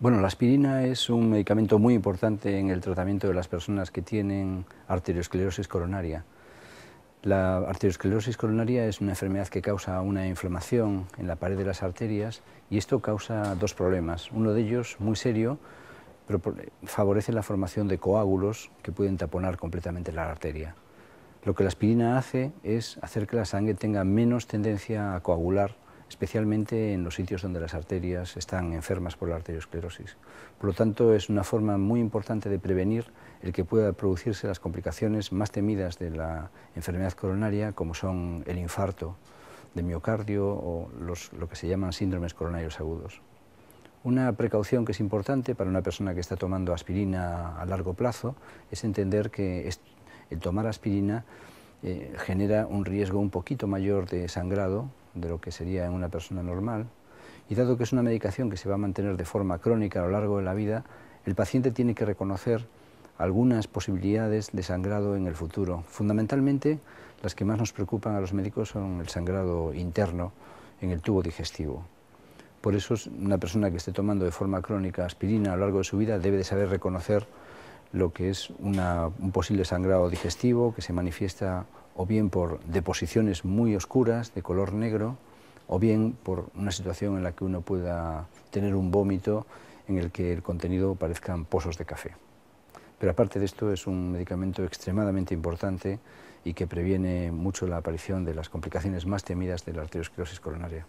Bueno, la aspirina es un medicamento muy importante en el tratamiento de las personas que tienen arteriosclerosis coronaria. La arteriosclerosis coronaria es una enfermedad que causa una inflamación en la pared de las arterias y esto causa dos problemas. Uno de ellos, muy serio, favorece la formación de coágulos que pueden taponar completamente la arteria. Lo que la aspirina hace es hacer que la sangre tenga menos tendencia a coagular especialmente en los sitios donde las arterias están enfermas por la arteriosclerosis. Por lo tanto, es una forma muy importante de prevenir el que pueda producirse las complicaciones más temidas de la enfermedad coronaria, como son el infarto de miocardio o lo que se llaman síndromes coronarios agudos. Una precaución que es importante para una persona que está tomando aspirina a largo plazo es entender que el tomar aspirina eh, genera un riesgo un poquito mayor de sangrado de lo que sería en una persona normal. Y dado que es una medicación que se va a mantener de forma crónica a lo largo de la vida, el paciente tiene que reconocer algunas posibilidades de sangrado en el futuro. Fundamentalmente, las que más nos preocupan a los médicos son el sangrado interno en el tubo digestivo. Por eso, una persona que esté tomando de forma crónica aspirina a lo largo de su vida debe de saber reconocer lo que es un posible sangrado digestivo que se manifiesta o bien por deposiciones muy oscuras de color negro, o bien por una situación en la que uno pueda tener un vómito en el que el contenido parezcan pozos de café. Pero aparte de esto es un medicamento extremadamente importante y que previene mucho la aparición de las complicaciones más temidas de la arteriosclerosis coronaria.